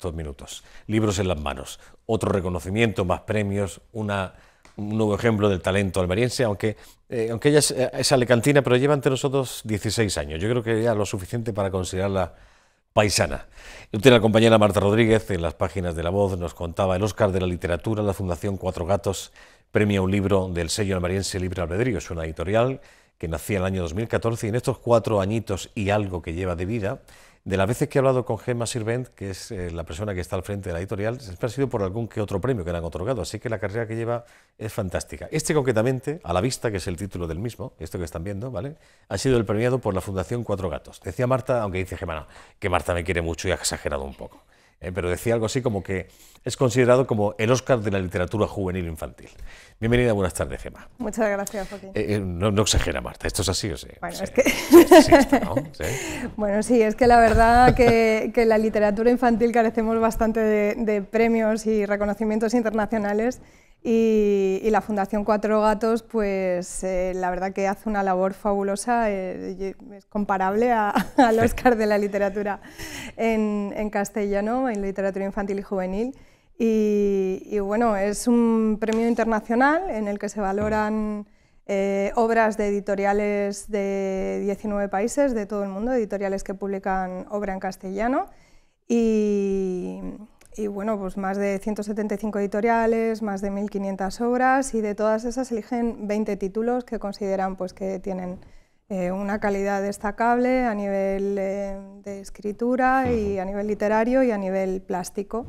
Dos minutos. Libros en las manos. Otro reconocimiento, más premios, un nuevo ejemplo del talento almeriense, aunque, eh, aunque ella es, eh, es, pero lleva ante nosotros 16 años. Yo creo que ya lo suficiente para considerarla paisana. Usted, la compañera Marta Rodríguez, en las páginas de La Voz, nos contaba el Oscar de la Literatura, la Fundación Cuatro Gatos premia un libro del sello almeriense Libre Albedrío. Es una editorial que nacía en el año 2014 y en estos cuatro añitos y algo que lleva de vida, de las veces que he hablado con Gemma Sirvent, que es eh, la persona que está al frente de la editorial, siempre ha sido por algún que otro premio que le han otorgado, así que la carrera que lleva es fantástica. Este concretamente, A la vista, que es el título del mismo, esto que están viendo, ¿vale? Ha sido el premiado por la Fundación Cuatro Gatos. Decía Marta, aunque dice Gemma, que Marta me quiere mucho y ha exagerado un poco. Eh, pero decía algo así como que es considerado como el Oscar de la literatura juvenil infantil. Bienvenida, buenas tardes, Gemma. Muchas gracias, Joaquín. Eh, eh, no, exagera, Marta, esto es así, o sí. Bueno, sí, es que... bueno, sí, es que la verdad que, que la literatura infantil carecemos bastante de, de premios y reconocimientos internacionales. Y, la Fundación Cuatro Gatos, pues eh, la verdad que hace una labor fabulosa, eh, es comparable al Oscar de la literatura en, castellano, en literatura infantil y juvenil. Y, bueno, es un premio internacional en el que se valoran eh, obras de editoriales de 19 países de todo el mundo, editoriales que publican obra en castellano. Y, y bueno, pues más de 175 editoriales, más de 1.500 obras y de todas esas eligen 20 títulos que consideran pues, que tienen eh, una calidad destacable a nivel eh, de escritura y a nivel literario y a nivel plástico.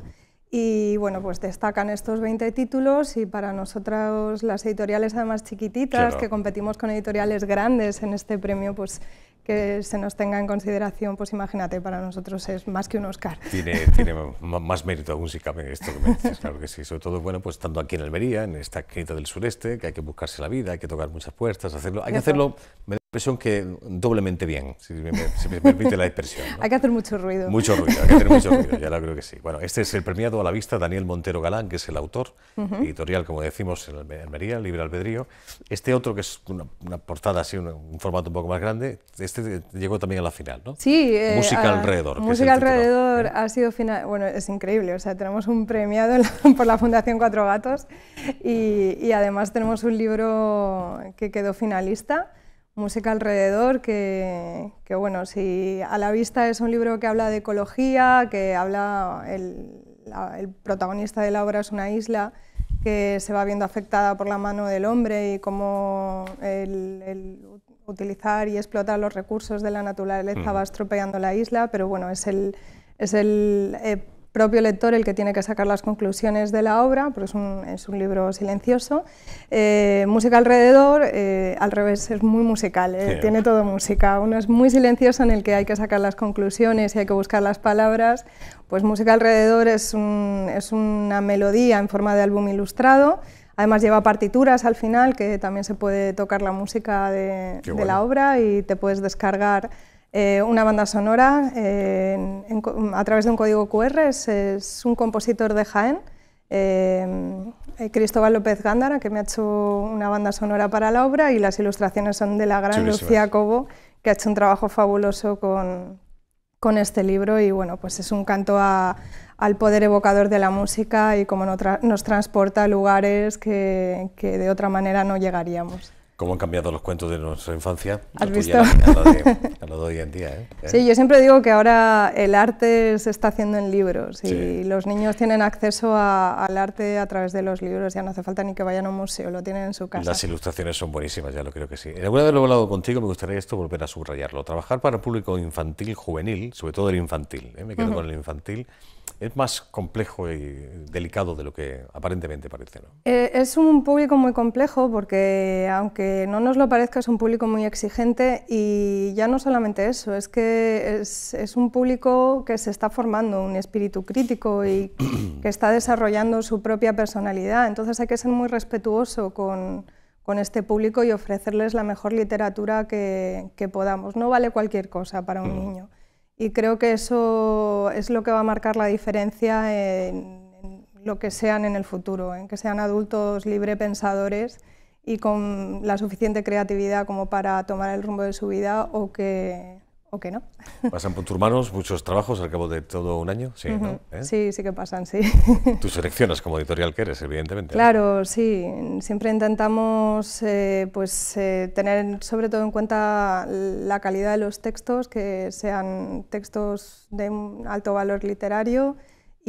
Y bueno, pues destacan estos 20 títulos y para nosotros las editoriales además chiquititas, que competimos con editoriales grandes en este premio, pues que se nos tenga en consideración, pues imagínate, para nosotros es más que un Oscar. Tiene, más mérito aún si cabe esto que me dices, claro que sí. Sobre todo, bueno, pues estando aquí en Almería, en esta quinta del sureste, que hay que buscarse la vida, hay que tocar muchas puertas, hacerlo, hay que hacerlo expresión que doblemente bien, si me, permite la expresión. hay que hacer mucho ruido. Mucho ruido, hay que hacer mucho ruido, ya lo creo que sí. Bueno, este es el premiado a la vista Daniel Montero Galán, que es el autor, editorial, como decimos, en Almería, Libre Albedrío. Este otro, que es una, portada así, un, formato un poco más grande, este llegó también a la final, ¿no? Sí. Eh, música alrededor. Música alrededor ¿eh? ha sido final, bueno, es increíble, o sea, tenemos un premiado por la Fundación Cuatro Gatos y, y además tenemos un libro que quedó finalista música alrededor, que, bueno, si a la vista es un libro que habla de ecología, que habla, el, protagonista de la obra es una isla que se va viendo afectada por la mano del hombre y cómo el, utilizar y explotar los recursos de la naturaleza va estropeando la isla, pero bueno, es el, es el eh, propio lector el que tiene que sacar las conclusiones de la obra, porque es un, libro silencioso. Eh, música alrededor, eh, al revés, es muy musical, eh, tiene todo música. Uno es muy silencioso en el que hay que sacar las conclusiones y hay que buscar las palabras. Pues música alrededor es, es una melodía en forma de álbum ilustrado Además lleva partituras al final, que también se puede tocar la música de, la obra y te puedes descargar eh, una banda sonora eh, a través de un código QR. Es, un compositor de Jaén, eh, Cristóbal López Gándara, que me ha hecho una banda sonora para la obra y las ilustraciones son de la gran Lucía Cobo, que ha hecho un trabajo fabuloso con, este libro y bueno, pues es un canto al poder evocador de la música y cómo nos, transporta a lugares que de otra manera no llegaríamos. ¿Cómo han cambiado los cuentos de nuestra infancia? ¿Has visto? A lo, de, hoy en día. ¿eh? Sí, yo siempre digo que ahora el arte se está haciendo en libros y los niños tienen acceso al arte a través de los libros. Ya no hace falta ni que vayan a un museo, lo tienen en su casa. Las ilustraciones son buenísimas, ya lo creo que sí. En alguna vez lo he hablado contigo, me gustaría esto volver a subrayarlo. Trabajar para el público infantil, juvenil, sobre todo el infantil, ¿eh? me quedo con el infantil, es más complejo y delicado de lo que aparentemente parece. ¿no? Eh, es un público muy complejo porque aunque no nos lo parezca, es un público muy exigente y ya no solamente eso, es que es, un público que se está formando un espíritu crítico y que está desarrollando su propia personalidad. Entonces hay que ser muy respetuoso con, este público y ofrecerles la mejor literatura que, podamos. No vale cualquier cosa para un niño. Y creo que eso es lo que va a marcar la diferencia en, en lo que sean en el futuro, en que sean adultos libre pensadores y con la suficiente creatividad como para tomar el rumbo de su vida o que, o que no. ¿Pasan por tus manos muchos trabajos al cabo de todo un año? Sí, ¿Eh? sí, que pasan, sí. Tú seleccionas como editorial que eres, evidentemente. Claro, sí. Siempre intentamos eh, pues, eh, tener sobre todo en cuenta la calidad de los textos, que sean textos de alto valor literario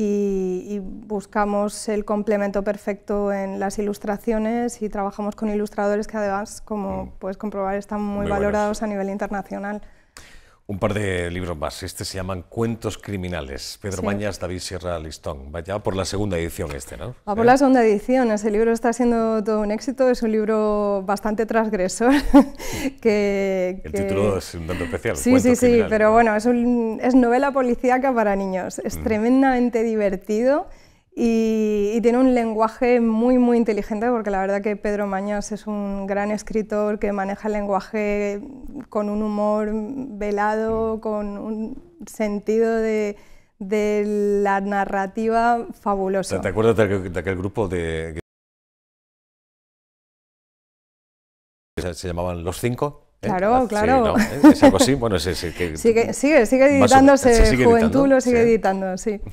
y, buscamos el complemento perfecto en las ilustraciones y trabajamos con ilustradores que además, como mm. puedes comprobar, están muy, valorados a nivel internacional. Un par de libros más. Este se llaman Cuentos Criminales. Pedro Mañas, David Sierra Listón. Vaya por la segunda edición este, ¿no? Va por la ¿Eh? segunda edición. Ese libro está siendo todo un éxito. Es un libro bastante transgresor. que, El título es un tanto especial. Sí, sí, sí. Pero bueno, es, un, es novela policíaca para niños. Es tremendamente divertido y, tiene un lenguaje muy, muy inteligente, porque la verdad que Pedro Mañas es un gran escritor que maneja el lenguaje con un humor velado, con un sentido de, de la narrativa fabuloso. ¿Te, acuerdas de aquel, grupo de... que se llamaban Los Cinco? ¿Eh? Claro, ah, claro. ¿Eh? Es algo así, bueno, es, que, sigue, sigue, sigue editándose, Juventud lo sigue editando, sí.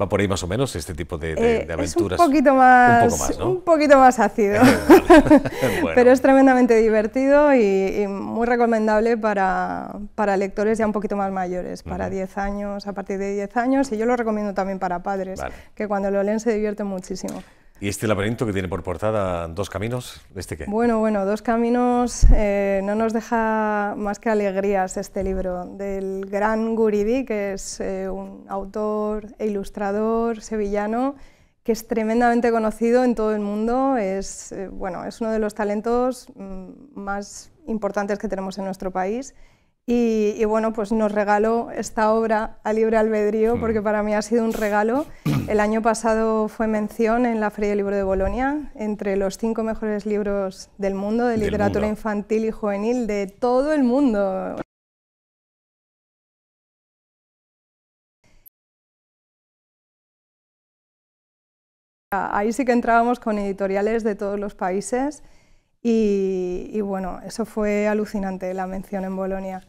Va por ahí más o menos este tipo de, eh, aventuras. un poquito más, un, poquito más ácido, pero es tremendamente divertido y, muy recomendable para, lectores ya un poquito más mayores, para 10 años, a partir de 10 años, y yo lo recomiendo también para padres, que cuando lo leen se divierten muchísimo. ¿Y este laberinto que tiene por portada dos caminos? ¿Este qué? Bueno, bueno, dos caminos eh, no nos deja más que alegrías este libro del gran Guridi, que es eh, un autor e ilustrador sevillano que es tremendamente conocido en todo el mundo, es, eh, bueno, es uno de los talentos mm, más importantes que tenemos en nuestro país y, bueno, pues nos regaló esta obra a libre albedrío, mm. porque para mí ha sido un regalo. El año pasado fue mención en la Feria del Libro de Bolonia, entre los cinco mejores libros del mundo, de literatura infantil y juvenil, de todo el mundo. Ahí sí que entrábamos con editoriales de todos los países. Y, bueno, eso fue alucinante, la mención en Bolonia,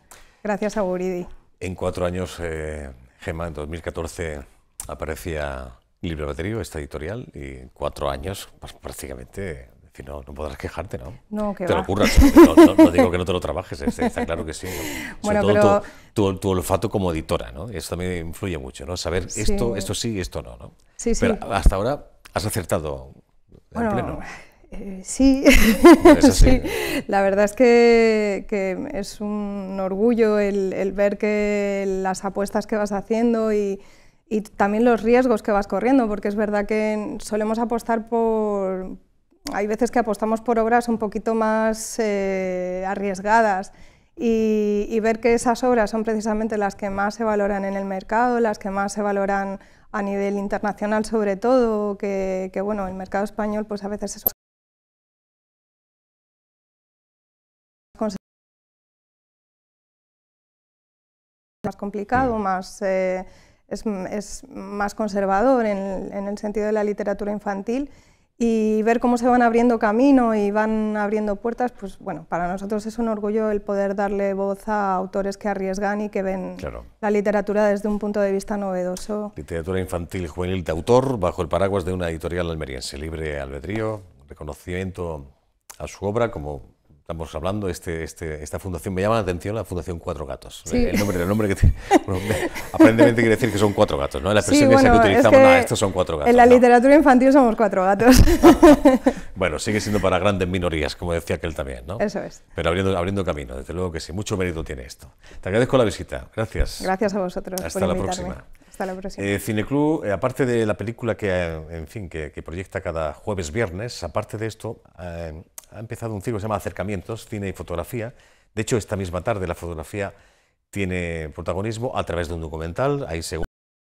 gracias a Guridi. En cuatro años, eh, Gema, en 2014 aparecía Libre Baterío, esta editorial, y cuatro años pues, prácticamente no, podrás quejarte, ¿no? No, que Te lo No, digo que no te lo trabajes, está claro que sí. Bueno, pero... tu, olfato como editora, ¿no? Eso también influye mucho, ¿no? Saber esto, esto sí y esto no, ¿no? Sí, sí. Pero hasta ahora has acertado en pleno. Eh, sí. la verdad es que, es un orgullo el, ver que las apuestas que vas haciendo y, también los riesgos que vas corriendo, porque es verdad que solemos apostar por... Hay veces que apostamos por obras un poquito más eh, arriesgadas y, ver que esas obras son precisamente las que más se valoran en el mercado, las que más se valoran a nivel internacional sobre todo, que, que, bueno, el mercado español pues a veces es más complicado, mm. más, eh, es, más conservador en, el sentido de la literatura infantil y ver cómo se van abriendo camino y van abriendo puertas, pues bueno, para nosotros es un orgullo el poder darle voz a autores que arriesgan y que ven la literatura desde un punto de vista novedoso. Literatura infantil juvenil de autor bajo el paraguas de una editorial almeriense, libre albedrío, reconocimiento a su obra como estamos hablando, este, este, esta fundación, me llama la atención la Fundación Cuatro Gatos. El, nombre, el nombre que aparentemente quiere decir que son cuatro gatos, ¿no? La expresión esa que utilizamos, estos son cuatro gatos. En la literatura infantil somos cuatro gatos. bueno, sigue siendo para grandes minorías, como decía aquel también, ¿no? Eso es. Pero abriendo, abriendo camino, desde luego que sí, mucho mérito tiene esto. Te agradezco la visita, gracias. Gracias a vosotros. Hasta la próxima. Hasta la próxima. Eh, Cineclub, eh, aparte de la película que, en fin, que, proyecta cada jueves-viernes, aparte de esto, eh, ha empezado un ciclo que se llama Acercamientos, Cine y Fotografía. De hecho, esta misma tarde la fotografía tiene protagonismo a través de un documental.